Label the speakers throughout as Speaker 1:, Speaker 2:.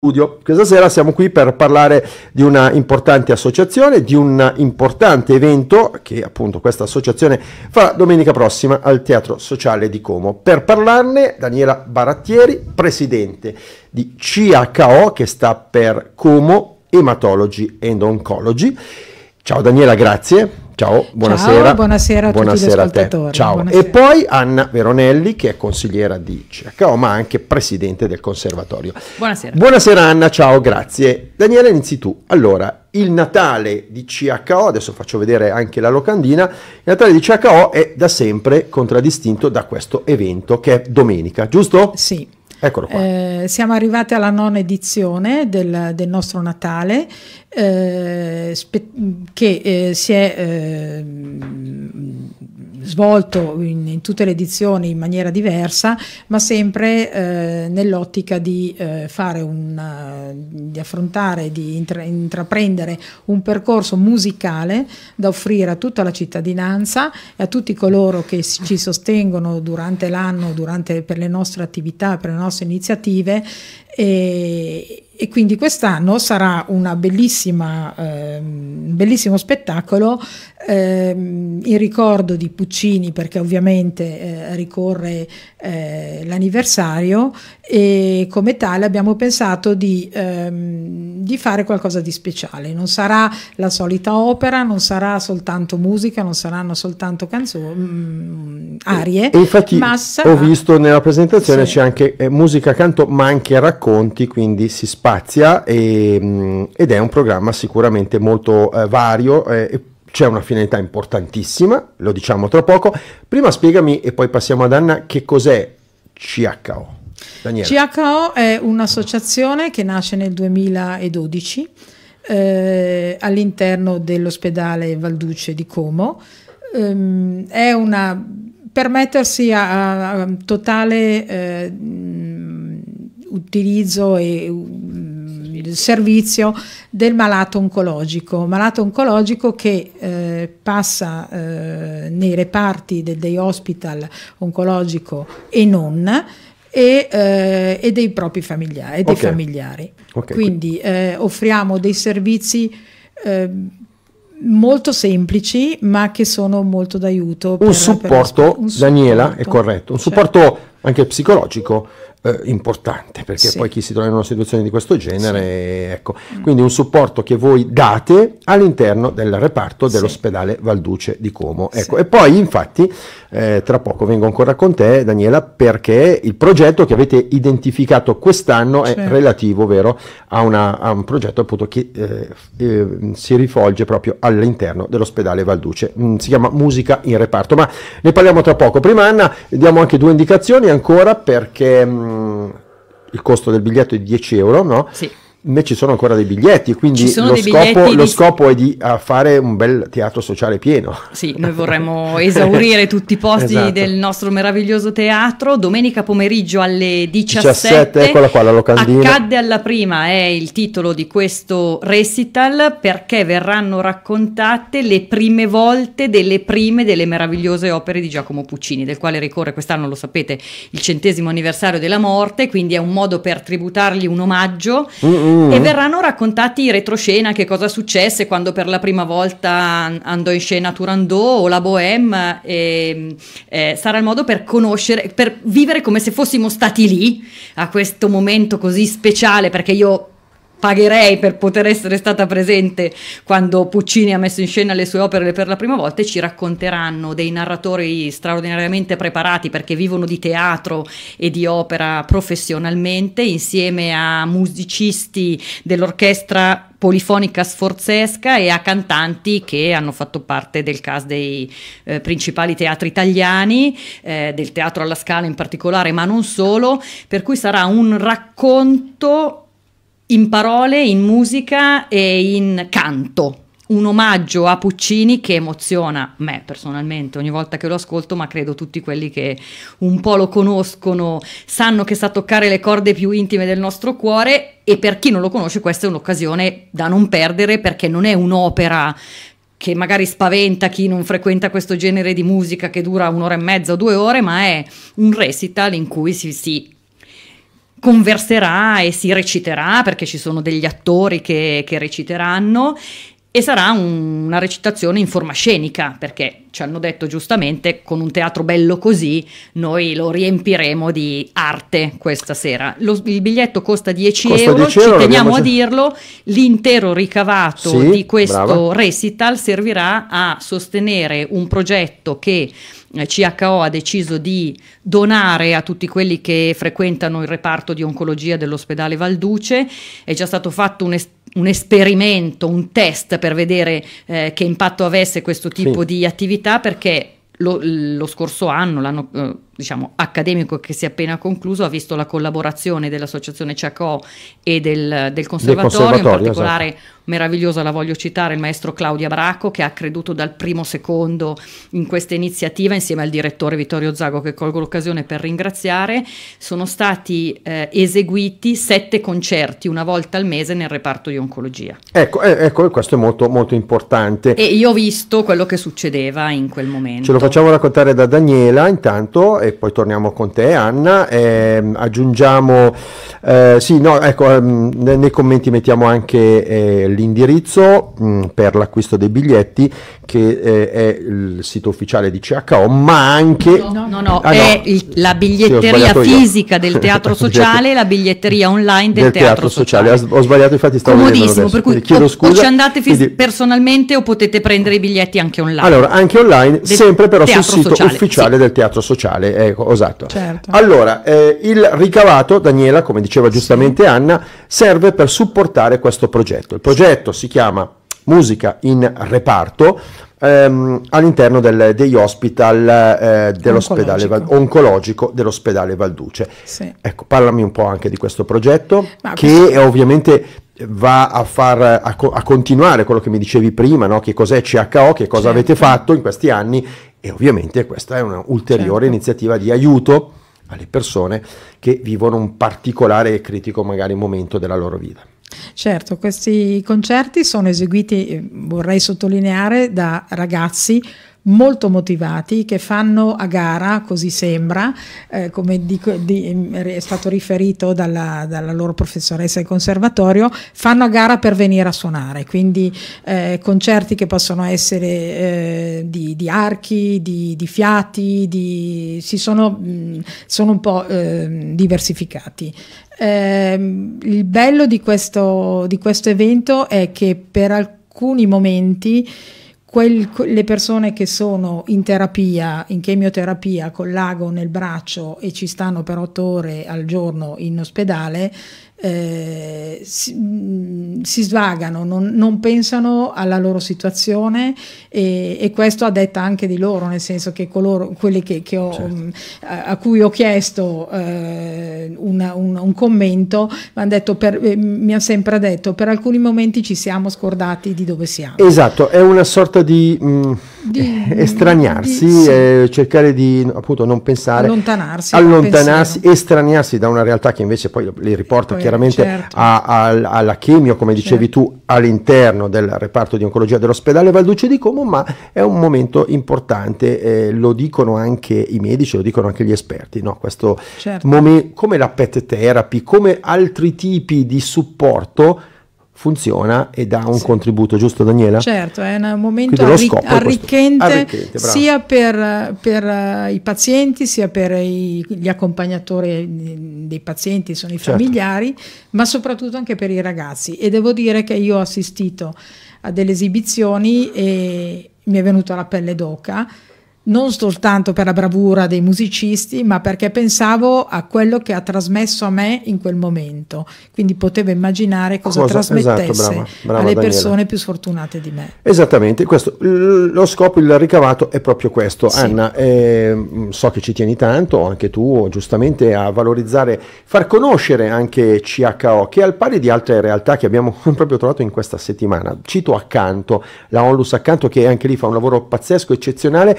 Speaker 1: studio. Questa sera siamo qui per parlare di una importante associazione, di un importante evento che appunto questa associazione farà domenica prossima al Teatro Sociale di Como. Per parlarne Daniela Barattieri, presidente di CHO che sta per Como Hematology and Oncology Ciao Daniela, grazie. Ciao, buonasera. Ciao, buonasera a buonasera tutti a te. Ciao. Buonasera. E poi Anna Veronelli, che è consigliera di CHO, ma anche presidente del conservatorio. Buonasera. Buonasera Anna, ciao, grazie. Daniela, inizi tu. Allora, il Natale di CHO, adesso faccio vedere anche la locandina, il Natale di CHO è da sempre contraddistinto da questo evento che è domenica, giusto? Sì. Eccolo
Speaker 2: qua. Eh, siamo arrivati alla nona edizione del, del nostro Natale eh, che eh, si è ehm, svolto in, in, tutte le edizioni in maniera diversa, ma sempre eh, nell'ottica di, eh, una, eh, di affrontare, di intra, intraprendere un percorso musicale da offrire a tutta la cittadinanza e a tutti coloro che ci sostengono durante l'anno, per le nostre attività, per le nostre iniziative, e, e quindi quest'anno sarà ehm, un ehm, bellissimo spettacolo ehm, in ricordo di Puccini perché ovviamente eh, ricorre eh, l'anniversario e come tale abbiamo pensato di, ehm, di, fare qualcosa di speciale. Non sarà la solita opera, non sarà soltanto musica, non saranno soltanto canzoni, mm, arie. E infatti ma sarà... ho visto
Speaker 1: nella presentazione sì. c'è anche eh, musica, canto ma anche racconto racconti, quindi si spazia e, mm, ed è un programma sicuramente molto eh, vario. Eh, c'è una finalità importantissima, lo diciamo tra poco. Prima spiegami e poi passiamo ad Anna che cos'è CHO. Daniela.
Speaker 2: CHO è un'associazione che nasce nel 2012 eh, all'interno dell'ospedale Valduce di Como. Um, è una per mettersi a, a, a totale eh, utilizzo e mm, il servizio del malato oncologico, malato oncologico che eh, passa eh, nei reparti del day hospital oncologico e non e, eh, e dei propri familiari, okay. dei familiari. Okay. quindi eh, offriamo dei servizi ehm, molto semplici ma che sono molto d'aiuto un supporto per, un Daniela supporto, è corretto un certo. supporto
Speaker 1: anche psicologico eh, importante, perché sì. poi chi si trova in una situazione di questo genere, sì. ecco, mm. quindi un supporto che voi date all'interno del reparto dell'ospedale Valduce di Como. Ecco. E poi infatti, eh, tra poco vengo ancora con te Daniela, perché il progetto che avete identificato quest'anno certo. è relativo, vero, a, una, a, un progetto appunto che eh, eh si rivolge proprio all'interno dell'ospedale Valduce, mm, si chiama Musica in reparto, ma ne parliamo tra poco. Prima Anna, diamo anche due indicazioni ancora perché mm, il costo del biglietto è 10 euro, no? Sì né ci sono ancora dei biglietti, quindi lo, dei scopo, biglietti lo di... scopo, è di fare un bel teatro sociale pieno.
Speaker 3: Sì, noi vorremmo esaurire tutti i posti esatto. del nostro meraviglioso teatro. Domenica pomeriggio alle 17, 17 eccola qua
Speaker 1: la locandina. Accadde
Speaker 3: alla prima è il titolo di questo recital perché verranno raccontate le prime volte delle prime delle meravigliose opere di Giacomo Puccini, del quale ricorre quest'anno, lo sapete, il centesimo anniversario della morte, quindi è un modo per tributargli un omaggio.
Speaker 2: Mm-mm mm. e verranno
Speaker 3: raccontati in retroscena che cosa successe quando per la prima volta andò in scena Turandot o la Bohème e, ehm, eh, sarà il modo per conoscere, per vivere come se fossimo stati lì a questo momento così speciale perché io pagherei per poter essere stata presente quando Puccini ha messo in scena le sue opere per la prima volta e ci racconteranno dei narratori straordinariamente preparati perché vivono di teatro e di opera professionalmente insieme a musicisti dell'orchestra polifonica sforzesca e a cantanti che hanno fatto parte del cast dei eh, principali teatri italiani, eh, del teatro alla scala in particolare, ma non solo, per cui sarà un racconto in parole, in musica e in canto. Un omaggio a Puccini che emoziona me personalmente ogni volta che lo ascolto, ma credo tutti quelli che un po' lo conoscono sanno che sa toccare le corde più intime del nostro cuore e per chi non lo conosce questa è un'occasione da non perdere perché non è un'opera che magari spaventa chi non frequenta questo genere di musica che dura un'ora e mezza o due ore, ma è un recital in cui si, si converserà e si reciterà perché ci sono degli attori che, che reciteranno e sarà un, una recitazione in forma scenica, perché ci hanno detto giustamente, con un teatro bello così, noi lo riempiremo di arte questa sera. Lo, il biglietto costa 10 costa euro, 10 ci euro, teniamo a dirlo, l'intero ricavato sì, di questo brava. recital servirà a sostenere un progetto che eh, CHO ha deciso di donare a tutti quelli che frequentano il reparto di oncologia dell'ospedale Valduce, è già stato fatto un est- un esperimento, un test per vedere eh, che impatto avesse questo tipo sì. di attività perché lo, lo scorso anno, l'anno eh, diciamo, accademico che si è appena concluso ha visto la collaborazione dell'associazione CIACO e del, del conservatorio, conservatorio, in esatto. particolare esatto. meravigliosa la voglio citare il maestro Claudia Bracco che ha creduto dal primo secondo in questa iniziativa insieme al direttore Vittorio Zago che colgo l'occasione per ringraziare, sono stati eh, eseguiti sette concerti una volta al mese nel reparto di oncologia.
Speaker 1: Ecco, eh, ecco questo è molto, molto importante. E io
Speaker 3: ho visto quello che succedeva in quel momento. Ce lo facciamo
Speaker 1: raccontare da Daniela intanto e poi torniamo con te Anna. Ehm, aggiungiamo, eh, sì, no, ecco, ehm, nei commenti mettiamo anche eh, l'indirizzo mh, mm, per l'acquisto dei biglietti che eh, è il sito ufficiale di CHO, ma anche... No, no, no, ah, è Il,
Speaker 3: la biglietteria sì, fisica io. del teatro sociale la biglietteria online del, del teatro, teatro, sociale.
Speaker 1: sociale. Ho sbagliato, infatti stavo Comodissimo, per cui chiedo o, scusa. O ci andate fis- quindi...
Speaker 3: personalmente o potete prendere i biglietti anche online. Allora,
Speaker 1: anche online, sempre però sul sito sociale. ufficiale sì. del teatro sociale ecco, esatto. Certo. Allora, eh, il ricavato, Daniela, come diceva giustamente sì. Anna, serve per supportare questo progetto. Il progetto si chiama Musica in Reparto, Ehm, all'interno del, degli hospital eh, dell'ospedale oncologico. Val, oncologico. dell'ospedale Valduce. Sì. Ecco, parlami un po' anche di questo progetto Ma che questo... ovviamente va a, far, a, a, continuare quello che mi dicevi prima, no? che cos'è CHO, che cosa certo. avete fatto in questi anni e ovviamente questa è un'ulteriore certo. iniziativa di aiuto alle persone che vivono un particolare e critico magari momento della loro vita.
Speaker 2: Certo, questi concerti sono eseguiti, eh, vorrei sottolineare, da ragazzi molto motivati che fanno a gara, così sembra, eh, come dico, di, mm, è stato riferito dalla, dalla, loro professoressa del conservatorio, fanno a gara per venire a suonare, quindi eh, concerti che possono essere eh, di, di, archi, di, di fiati, si sono, mm, sono, un po' ehm, diversificati. Ehm, il bello di questo, di questo evento è che per alcuni momenti Quel, le persone che sono in terapia, in chemioterapia con l'ago nel braccio e ci stanno per otto ore al giorno in ospedale, eh, si, mm, si, svagano, non, non, pensano alla loro situazione e, e, questo ha detta anche di loro, nel senso che coloro, quelli che, che ho, certo. mh, mm, a, a, cui ho chiesto eh, una, un, un, commento per, eh, mi hanno sempre detto per alcuni momenti ci siamo scordati di dove siamo.
Speaker 1: Esatto, è una sorta di... Mh mm,
Speaker 2: di, estraniarsi, di, eh,
Speaker 1: cercare di appunto non pensare,
Speaker 2: allontanarsi, allontanarsi
Speaker 1: estraniarsi da una realtà che invece poi li riporta poi, chiaramente certo. a, a, alla chemio, come dicevi certo. tu, all'interno del reparto di oncologia dell'ospedale Valduce di Como, ma è un momento importante, eh, lo dicono anche i medici, lo dicono anche gli esperti, no? questo certo. come la PET therapy, come altri tipi di supporto funziona e dà un sì. contributo, giusto Daniela?
Speaker 2: Certo, è un momento arri- arricchente, arricchente sia per, per, eh, i pazienti, sia per i, gli accompagnatori eh, dei pazienti, sono i certo. familiari, certo. ma soprattutto anche per i ragazzi. E devo dire che io ho assistito a delle esibizioni e mi è venuta la pelle d'oca non soltanto per la bravura dei musicisti, ma perché pensavo a quello che ha trasmesso a me in quel momento. Quindi potevo immaginare cosa, cosa esatto, trasmettesse esatto, brava, brava alle Daniela. persone più sfortunate di me.
Speaker 1: Esattamente, questo, lo scopo, il ricavato è proprio questo. Sì. Anna, eh, so che ci tieni tanto, anche tu, giustamente, a valorizzare, far conoscere anche CHO, che al pari di altre realtà che abbiamo proprio trovato in questa settimana, cito accanto, la Onlus accanto, che anche lì fa un lavoro pazzesco, eccezionale,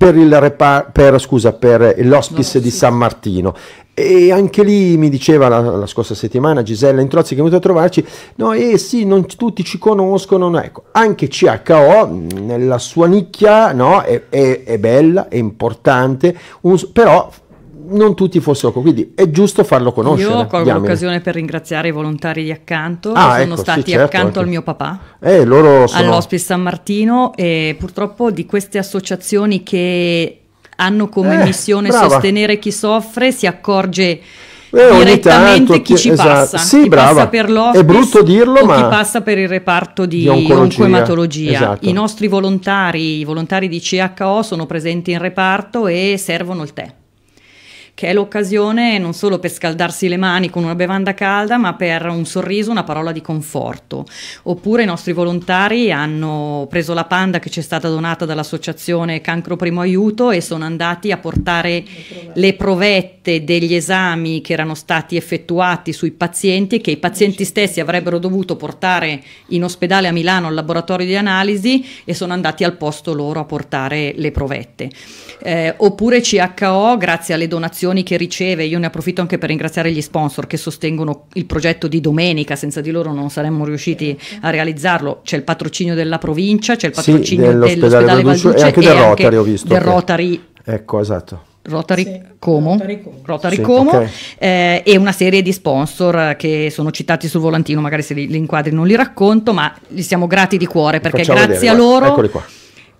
Speaker 1: per, l'ospice no, di San Martino. E anche lì mi diceva la, la scorsa settimana Gisella Introzzi che è venuta a trovarci, no, eh sì, non tutti ci conoscono, ecco, anche CHO nella sua nicchia no, è, è, è bella, è importante, un, però non tutti fossero quindi è giusto farlo conoscere. Io colgo l'occasione
Speaker 3: per ringraziare i volontari di accanto, ah, che sono ecco, stati sì, certo, accanto anche. al mio papà,
Speaker 1: eh, sono... all'Hospice
Speaker 3: San Martino e purtroppo di queste associazioni che hanno come eh, missione brava. sostenere chi soffre si accorge... Eh, direttamente tanto, chi, ci esatto. passa, sì, chi brava. passa è brutto
Speaker 1: dirlo, ma chi passa
Speaker 3: per il reparto di, di oncoematologia. Esatto. I nostri volontari, i volontari di CHO sono presenti in reparto e servono il tè che è l'occasione non solo per scaldarsi le mani con una bevanda calda, ma per un sorriso, una parola di conforto. Oppure i nostri volontari hanno preso la panda che ci è stata donata dall'associazione Cancro Primo Aiuto e sono andati a portare le provette degli esami che erano stati effettuati sui pazienti e che i pazienti stessi avrebbero dovuto portare in ospedale a Milano al laboratorio di analisi e sono andati al posto loro a portare le provette. Eh, oppure CHO, grazie alle donazioni donazioni che riceve, io ne approfitto anche per ringraziare gli sponsor che sostengono il progetto di domenica, senza di loro non saremmo riusciti certo. a realizzarlo, c'è il patrocinio della provincia, c'è il patrocinio sì, dell'ospedale, dell'ospedale Valduccio e anche del Rotary anche ho visto. Del Rotary. Ecco, esatto. Rotary, sì, Como, Rotary Como, Rotary sì, Como okay. eh, e una serie di sponsor che sono citati sul volantino, magari se li, li inquadri non li racconto, ma gli siamo grati di cuore perché grazie vedere, a loro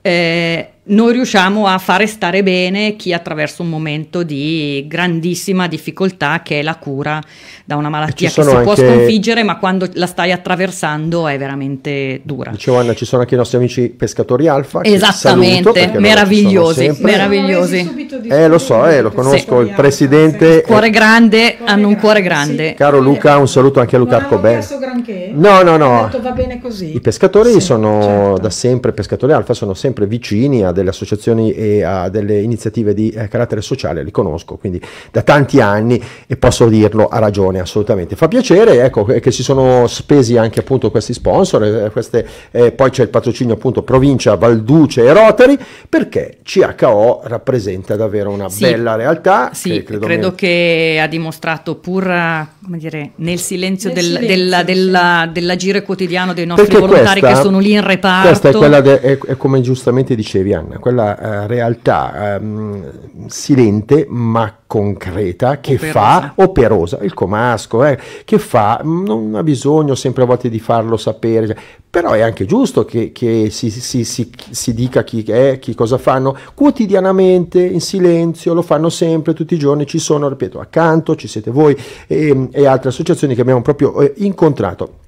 Speaker 3: eh, non riusciamo a fare stare bene chi attraverso un momento di grandissima difficoltà che è la cura da una malattia che si anche... può sconfiggere, ma quando la stai attraversando è veramente dura.
Speaker 1: Dicevo Anna, ci sono anche i nostri amici pescatori alfa. Esattamente, meravigliosi, meravigliosi. Eh lo so, eh, lo conosco, eh, sì. il presidente... Cuore
Speaker 3: è... grande, cuore hanno un cuore grande. Sì.
Speaker 1: Caro Luca, un saluto anche a Luca granché. No, no, no. Detto, va bene così. I pescatori sì, sono certo. da sempre, pescatori alfa, sono sempre vicini ad delle associazioni e a delle iniziative di eh, carattere sociale, li conosco quindi da tanti anni e posso dirlo a ragione assolutamente. Fa piacere ecco, eh, che si sono spesi anche appunto questi sponsor, eh, queste, eh, poi c'è il patrocinio appunto provincia, Valduce e Rotary, perché CHO rappresenta davvero una sì, bella realtà. Sì, che credo, credo
Speaker 3: che ha dimostrato pur come dire, nel silenzio, nel del, silenzio della, della, dell'agire quotidiano dei nostri perché volontari questa, che sono lì in reparto. Questa è quella,
Speaker 1: de, è, è come giustamente dicevi fiction, quella eh, realtà ehm, silente ma concreta che operosa. fa operosa, il comasco, eh, che fa, non ha bisogno sempre a volte di farlo sapere, cioè, però è anche giusto che, che si, si, si, si, dica chi è, chi cosa fanno quotidianamente, in silenzio, lo fanno sempre, tutti i giorni, ci sono, ripeto, accanto, ci siete voi e, ehm, e altre associazioni che abbiamo proprio eh, incontrato.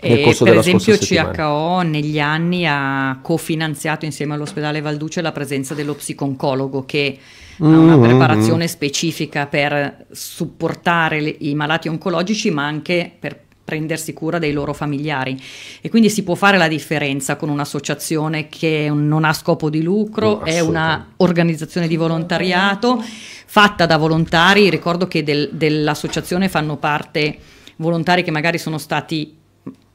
Speaker 1: E per esempio
Speaker 3: CHO negli anni ha cofinanziato insieme all'ospedale Valduce la presenza dello psiconcologo che
Speaker 2: mm-hmm. ha una mm-hmm. preparazione
Speaker 3: specifica per supportare le, i malati oncologici ma anche per prendersi cura dei loro familiari e quindi si può fare la differenza con un'associazione che non ha scopo di lucro, no, è un'organizzazione di volontariato fatta da volontari, ricordo che del, dell'associazione fanno parte volontari che magari sono stati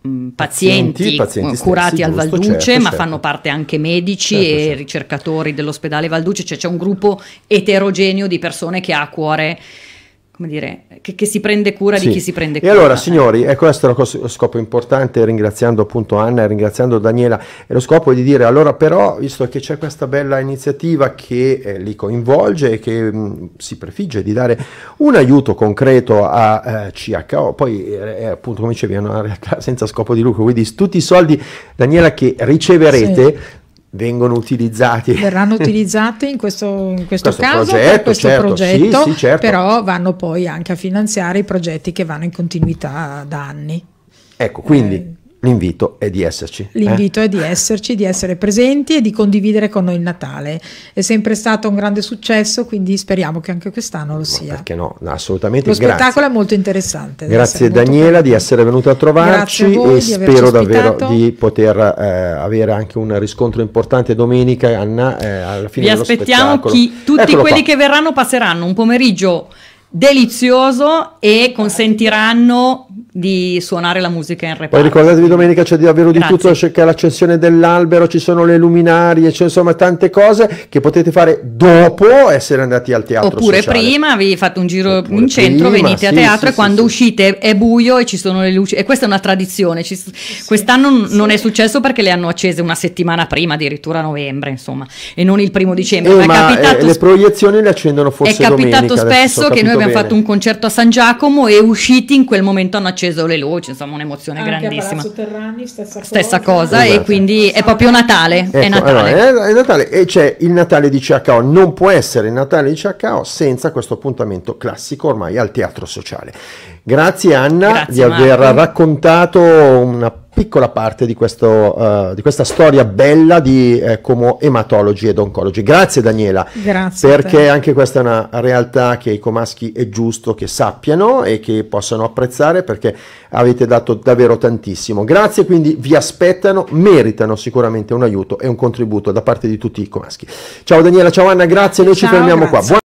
Speaker 3: Mm, pazienti, pazienti, mm, curati stessi, al Valduce, certo, ma certo. fanno parte anche medici certo, e certo. ricercatori dell'ospedale Valduce, cioè c'è un gruppo eterogeneo di persone che ha a cuore come dire, che, che, si prende cura sì. di chi si prende cura. E allora,
Speaker 1: signori, eh. questo è lo scopo importante, ringraziando appunto Anna e ringraziando Daniela, e lo scopo è di dire, allora però, visto che c'è questa bella iniziativa che eh, li coinvolge e che mh, mm, si prefigge di dare un aiuto concreto a eh, CHO, poi è eh, eh, appunto, come dicevi, è una realtà senza scopo di lucro, quindi tutti i soldi, Daniela, che riceverete... Sì vengono utilizzati. Verranno
Speaker 2: utilizzati in questo, in questo, questo caso progetto, questo certo, progetto, sì, sì, certo. però vanno poi anche a finanziare i progetti che vanno in continuità da anni.
Speaker 1: Ecco, quindi eh, L'invito è di esserci. Eh? L'invito
Speaker 2: eh? è di esserci, di essere presenti e di condividere con noi il Natale. È sempre stato un grande successo, quindi speriamo che anche quest'anno lo Ma
Speaker 1: sia. Perché no, no assolutamente. Lo grazie. spettacolo
Speaker 2: è molto interessante. Grazie
Speaker 1: Daniela molto... di essere venuta a trovarci a e spero davvero di poter eh, avere anche un riscontro importante domenica, Anna, eh, alla fine Vi aspettiamo chi, tutti Eccolo quelli qua. che
Speaker 3: verranno passeranno un pomeriggio delizioso e consentiranno di suonare la musica in reparto. Poi ricordatevi
Speaker 1: domenica c'è davvero di Grazie. tutto, c'è l'accensione dell'albero, ci sono le luminarie, c'è insomma tante cose che potete fare dopo essere andati al teatro. Oppure sociale.
Speaker 3: prima vi fate un giro Oppure in centro, prima, venite sì, a teatro sì, e quando sì, uscite è buio e ci sono le luci. E questa è una tradizione, ci, quest'anno non è successo perché le hanno accese una settimana prima, addirittura a novembre, insomma, e non il primo
Speaker 1: dicembre. Eh, ma, ma eh, capitato, eh, le proiezioni le accendono forse È capitato domenica, spesso che noi abbiamo bene. fatto un
Speaker 3: concerto a San Giacomo e usciti in quel momento hanno acceso acceso le luci, insomma un'emozione Anche grandissima. Terrani, stessa, stessa cosa. cosa esatto. e quindi è proprio Natale. Ecco, è Natale.
Speaker 1: Allora, è, è Natale. E c'è il Natale di CHO, non può essere il Natale di CHO senza questo appuntamento classico ormai al teatro sociale. Grazie Anna Grazie, di aver Marco. raccontato una piccola parte di, questo, uh, di questa storia bella di eh, Como Ematology ed Oncology. Grazie Daniela,
Speaker 2: Grazie perché anche
Speaker 1: questa è una realtà che i comaschi è giusto che sappiano e che possano apprezzare perché avete dato davvero tantissimo. Grazie, quindi vi aspettano, meritano sicuramente un aiuto e un contributo da parte di tutti i comaschi. Ciao Daniela, ciao Anna, grazie, noi ciao, ci fermiamo grazie. qua. Buon